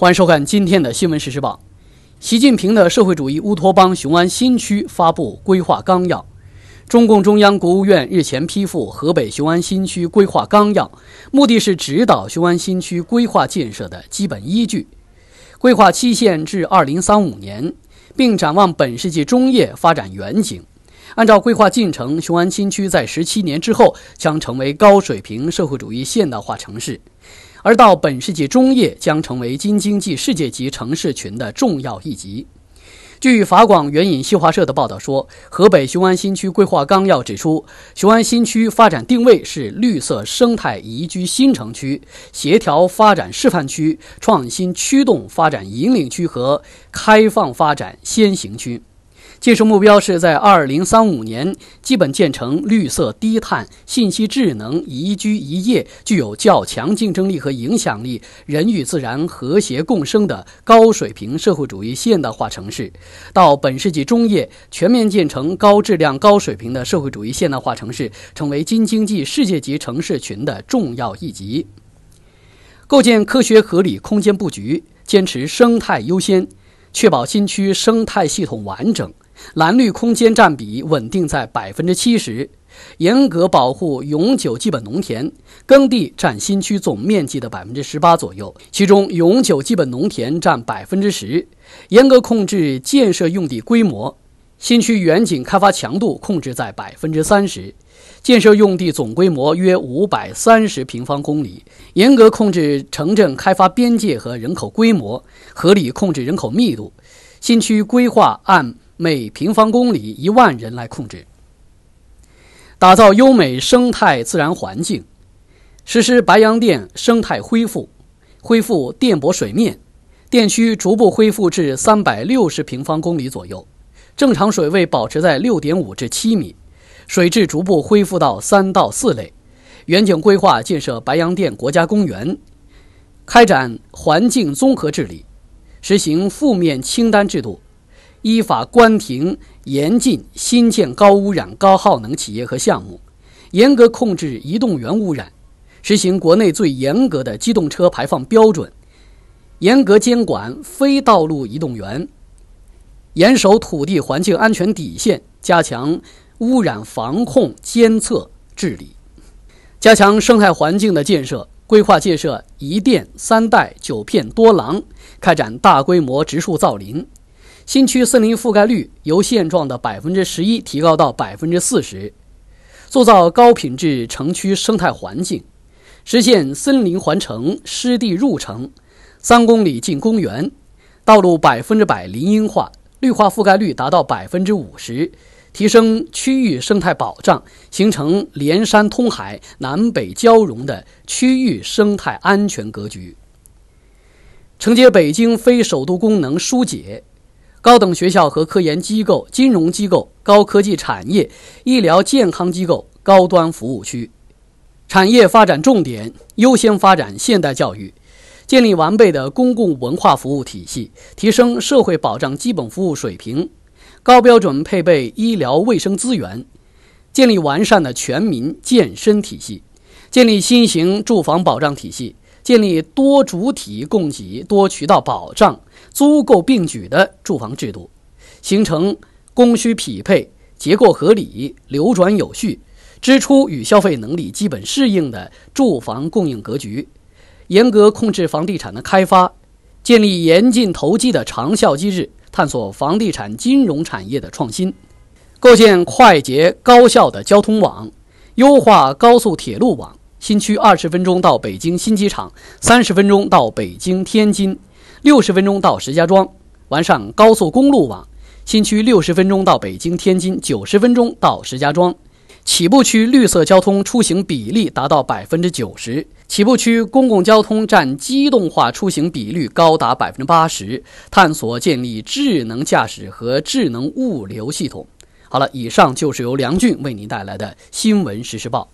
欢迎收看今天的新闻实时报。习近平的社会主义乌托邦——雄安新区发布规划纲要。中共中央、国务院日前批复河北雄安新区规划纲要，目的是指导雄安新区规划建设的基本依据。规划期限至二零三五年，并展望本世纪中叶发展远景。按照规划进程，雄安新区在十七年之后将成为高水平社会主义现代化城市。而到本世纪中叶，将成为京津冀世界级城市群的重要一极。据法广援引新华社的报道说，河北雄安新区规划纲要指出，雄安新区发展定位是绿色生态宜居新城区、协调发展示范区、创新驱动发展引领区和开放发展先行区。建设目标是在2035年基本建成绿色低碳、信息智能、宜居宜业、具有较强竞争力和影响力、人与自然和谐共生的高水平社会主义现代化城市；到本世纪中叶，全面建成高质量、高水平的社会主义现代化城市，成为京津冀世界级城市群的重要一极。构建科学合理空间布局，坚持生态优先，确保新区生态系统完整。蓝绿空间占比稳定在百分之七十，严格保护永久基本农田，耕地占新区总面积的百分之十八左右，其中永久基本农田占百分之十。严格控制建设用地规模，新区远景开发强度控制在百分之三十，建设用地总规模约五百三十平方公里。严格控制城镇开发边界和人口规模，合理控制人口密度。新区规划按。每平方公里一万人来控制，打造优美生态自然环境，实施白洋淀生态恢复，恢复淀泊水面，淀区逐步恢复至三百六十平方公里左右，正常水位保持在六点五至七米，水质逐步恢复到三到四类，远景规划建设白洋淀国家公园，开展环境综合治理，实行负面清单制度。依法关停、严禁新建高污染、高耗能企业和项目，严格控制移动源污染，实行国内最严格的机动车排放标准，严格监管非道路移动源，严守土地环境安全底线，加强污染防控、监测、治理，加强生态环境的建设，规划建设一电三带九片多廊，开展大规模植树造林。新区森林覆盖率由现状的百分之十一提高到百分之四十，塑造高品质城区生态环境，实现森林环城、湿地入城、三公里进公园，道路百分之百林荫化，绿化覆盖率达到百分之五十，提升区域生态保障，形成连山通海、南北交融的区域生态安全格局，承接北京非首都功能疏解。高等学校和科研机构、金融机构、高科技产业、医疗健康机构、高端服务区，产业发展重点优先发展现代教育，建立完备的公共文化服务体系，提升社会保障基本服务水平，高标准配备医疗卫生资源，建立完善的全民健身体系，建立新型住房保障体系。建立多主体供给、多渠道保障、租购并举的住房制度，形成供需匹配、结构合理、流转有序、支出与消费能力基本适应的住房供应格局。严格控制房地产的开发，建立严禁投机的长效机制，探索房地产金融产业的创新，构建快捷高效的交通网，优化高速铁路网。新区二十分钟到北京新机场，三十分钟到北京天津，六十分钟到石家庄。完善高速公路网，新区六十分钟到北京天津，九十分钟到石家庄。起步区绿色交通出行比例达到百分之九十，起步区公共交通占机动化出行比率高达百分之八十。探索建立智能驾驶和智能物流系统。好了，以上就是由梁俊为您带来的新闻实时报。